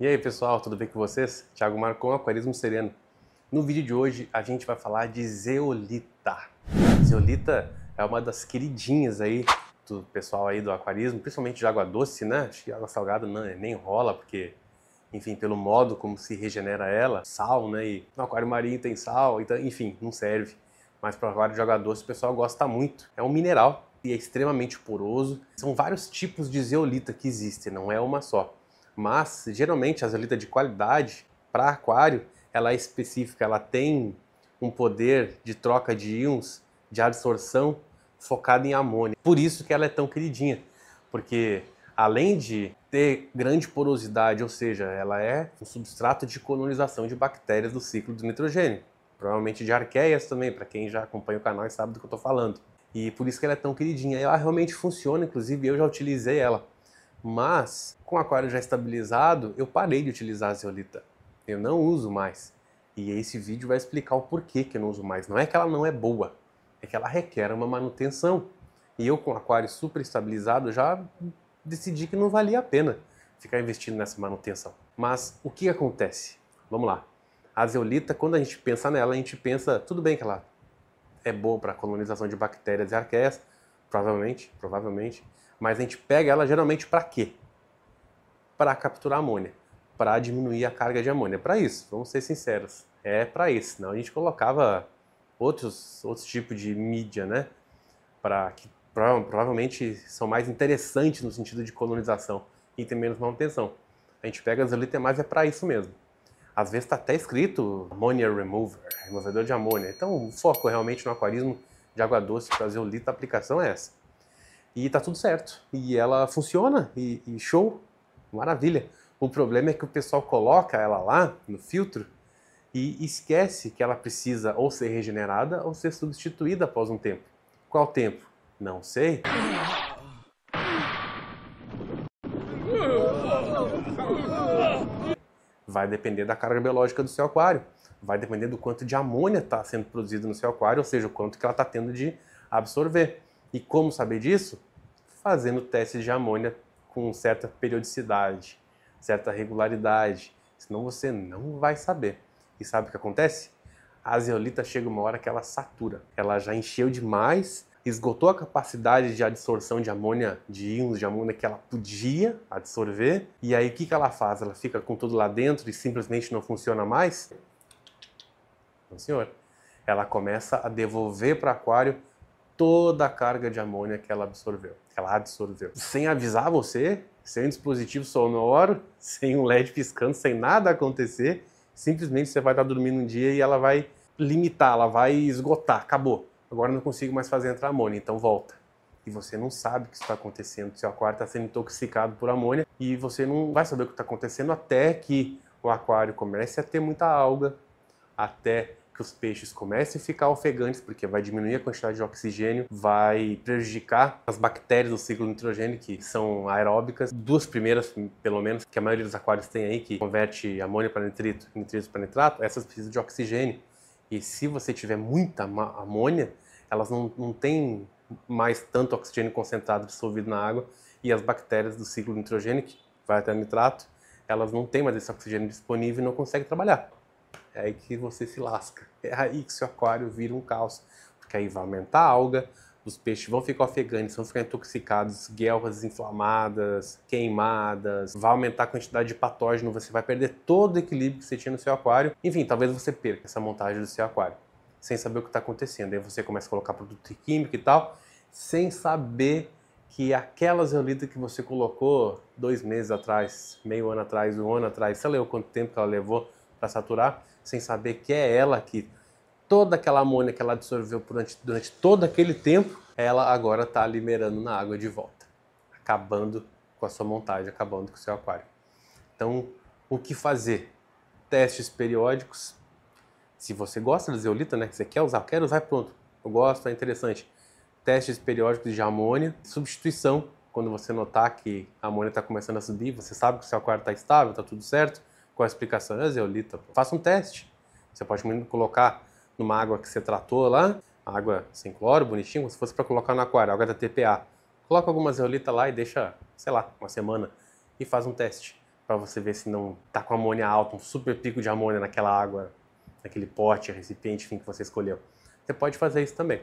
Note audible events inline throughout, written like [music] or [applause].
E aí pessoal, tudo bem com vocês? Thiago Marcon, Aquarismo Sereno. No vídeo de hoje a gente vai falar de zeolita. Zeolita é uma das queridinhas aí do pessoal aí do aquarismo, principalmente de água doce, né? Acho que água salgada não, nem rola, porque, enfim, pelo modo como se regenera ela, sal, né? E no aquário marinho tem sal, então, enfim, não serve. Mas para aquário de água doce o pessoal gosta muito. É um mineral e é extremamente poroso. São vários tipos de zeolita que existem, não é uma só mas geralmente a zeolita de qualidade para aquário, ela é específica, ela tem um poder de troca de íons, de absorção focada em amônia. Por isso que ela é tão queridinha, porque além de ter grande porosidade, ou seja, ela é um substrato de colonização de bactérias do ciclo do nitrogênio, provavelmente de arqueias também, para quem já acompanha o canal e sabe do que eu estou falando. E por isso que ela é tão queridinha. Ela realmente funciona, inclusive eu já utilizei ela. Mas, com o aquário já estabilizado, eu parei de utilizar a zeolita. Eu não uso mais. E esse vídeo vai explicar o porquê que eu não uso mais. Não é que ela não é boa, é que ela requer uma manutenção. E eu, com o aquário super estabilizado, já decidi que não valia a pena ficar investindo nessa manutenção. Mas o que acontece? Vamos lá. A zeolita, quando a gente pensa nela, a gente pensa, tudo bem que ela é boa para colonização de bactérias e arqueias, provavelmente, provavelmente, mas a gente pega ela geralmente para quê? Para capturar amônia, para diminuir a carga de amônia. Para isso, vamos ser sinceros, é para isso. Não, a gente colocava outros, outros tipos de mídia, né? Para que provavelmente são mais interessantes no sentido de colonização e tem menos manutenção. A gente pega as gasolitemas é para isso mesmo. Às vezes está até escrito ammonia remover, removedor de amônia. Então o foco realmente no aquarismo de água doce para zeolita, a aplicação é essa. E tá tudo certo. E ela funciona, e, e show, maravilha. O problema é que o pessoal coloca ela lá no filtro e esquece que ela precisa ou ser regenerada ou ser substituída após um tempo. Qual tempo? Não sei. Vai depender da carga biológica do seu aquário. Vai depender do quanto de amônia está sendo produzido no seu aquário, ou seja, o quanto que ela está tendo de absorver. E como saber disso? fazendo testes de amônia com certa periodicidade, certa regularidade, senão você não vai saber. E sabe o que acontece? A zeolita chega uma hora que ela satura, ela já encheu demais, esgotou a capacidade de absorção de amônia, de íons de amônia que ela podia absorver, e aí o que, que ela faz? Ela fica com tudo lá dentro e simplesmente não funciona mais? Não, senhor. Ela começa a devolver para o aquário toda a carga de amônia que ela absorveu, que ela absorveu. Sem avisar você, sem um dispositivo sonoro, [laughs] sem um LED piscando, sem nada acontecer, simplesmente você vai estar dormindo um dia e ela vai limitar, ela vai esgotar, acabou. Agora não consigo mais fazer entrar amônia, então volta. E você não sabe o que está acontecendo, seu aquário está sendo intoxicado por amônia e você não vai saber o que está acontecendo até que o aquário comece a ter muita alga, até que os peixes comecem a ficar ofegantes, porque vai diminuir a quantidade de oxigênio, vai prejudicar as bactérias do ciclo nitrogênio, que são aeróbicas, duas primeiras, pelo menos, que a maioria dos aquários tem aí, que converte amônia para nitrito, nitrito para nitrato, essas precisam de oxigênio. E se você tiver muita amônia, elas não, não têm mais tanto oxigênio concentrado dissolvido na água e as bactérias do ciclo nitrogênio, que vai até o nitrato, elas não têm mais esse oxigênio disponível e não conseguem trabalhar. É aí que você se lasca. [laughs] É aí que seu aquário vira um caos. Porque aí vai aumentar a alga, os peixes vão ficar ofegantes, vão ficar intoxicados, guelras inflamadas, queimadas, vai aumentar a quantidade de patógeno, você vai perder todo o equilíbrio que você tinha no seu aquário. Enfim, talvez você perca essa montagem do seu aquário, sem saber o que está acontecendo. Aí você começa a colocar produto químico e tal, sem saber que aquela zeolita que você colocou dois meses atrás, meio ano atrás, um ano atrás, sei lá quanto tempo que ela levou para saturar, sem saber que é ela que toda aquela amônia que ela absorveu durante, durante todo aquele tempo, ela agora está liberando na água de volta, acabando com a sua montagem, acabando com o seu aquário. Então, o que fazer? Testes periódicos. Se você gosta de zeolita, né, que você quer usar, quer usar, pronto. Eu gosto, é interessante. Testes periódicos de amônia, substituição quando você notar que a amônia está começando a subir, você sabe que o seu aquário está estável, está tudo certo, com a explicação, é zeolita, faça um teste. Você pode colocar numa água que você tratou lá, água sem cloro, bonitinho, como se fosse para colocar no aquário, água da TPA. Coloca alguma zeolita lá e deixa, sei lá, uma semana e faz um teste para você ver se não tá com amônia alta, um super pico de amônia naquela água, naquele pote, recipiente, enfim, que você escolheu. Você pode fazer isso também.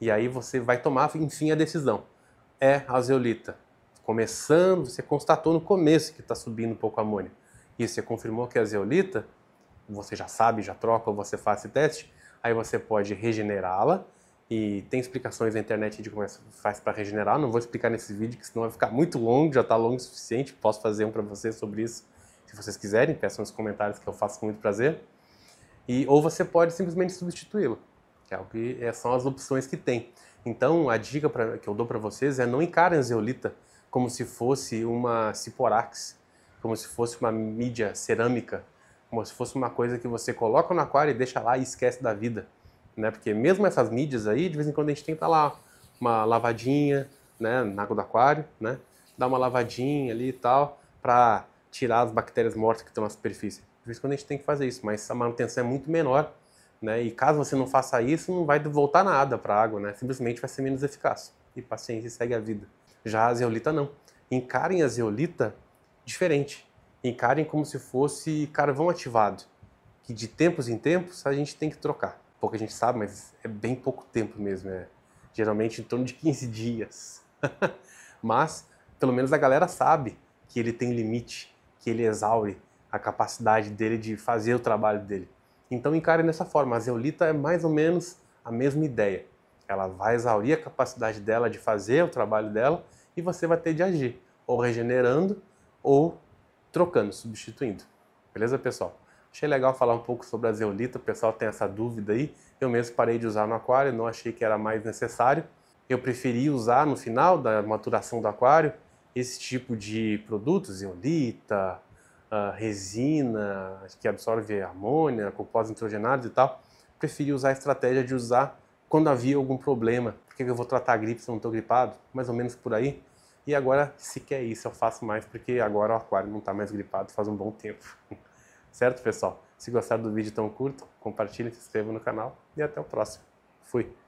E aí você vai tomar, enfim, a decisão. É a zeolita. Começando, você constatou no começo que está subindo um pouco a amônia e você confirmou que é zeolita, você já sabe, já troca ou você faz esse teste, aí você pode regenerá-la e tem explicações na internet de como é que faz para regenerar. Não vou explicar nesse vídeo, que senão vai ficar muito longo, já está longo o suficiente. Posso fazer um para vocês sobre isso, se vocês quiserem. Peçam nos comentários que eu faço com muito prazer. E, ou você pode simplesmente substituí-lo, que é o que é, são as opções que tem. Então, a dica pra, que eu dou para vocês é não encarem a zeolita como se fosse uma ciporax, como se fosse uma mídia cerâmica, como se fosse uma coisa que você coloca no aquário e deixa lá e esquece da vida. Né? Porque mesmo essas mídias aí, de vez em quando a gente tenta lá uma lavadinha né, na água do aquário, né? dá uma lavadinha ali e tal, para tirar as bactérias mortas que estão na superfície. De vez em quando a gente tem que fazer isso, mas a manutenção é muito menor. Né? E caso você não faça isso, não vai voltar nada para a água, né? Simplesmente vai ser menos eficaz. E paciência segue a vida. Já a zeolita não. Encarem a zeolita diferente. Encarem como se fosse carvão ativado, que de tempos em tempos a gente tem que trocar. Pouco a gente sabe, mas é bem pouco tempo mesmo, é geralmente em torno de 15 dias. [laughs] mas pelo menos a galera sabe que ele tem limite, que ele exaure a capacidade dele de fazer o trabalho dele. Então encare dessa forma. A zeolita é mais ou menos a mesma ideia. Ela vai exaurir a capacidade dela de fazer o trabalho dela e você vai ter de agir, ou regenerando ou trocando, substituindo. Beleza, pessoal? Achei legal falar um pouco sobre a zeolita, o pessoal tem essa dúvida aí. Eu mesmo parei de usar no aquário, não achei que era mais necessário. Eu preferi usar no final da maturação do aquário esse tipo de produtos, zeolita, ah, resina que absorve amônia, compostos nitrogenados e tal. Preferi usar a estratégia de usar quando havia algum problema. Por que eu vou tratar a gripe se eu não estou gripado? Mais ou menos por aí. E agora, se quer isso, eu faço mais, porque agora o aquário não está mais gripado faz um bom tempo. [laughs] certo, pessoal? Se gostaram do vídeo tão curto, compartilhe, se inscreva no canal e até o próximo. Fui!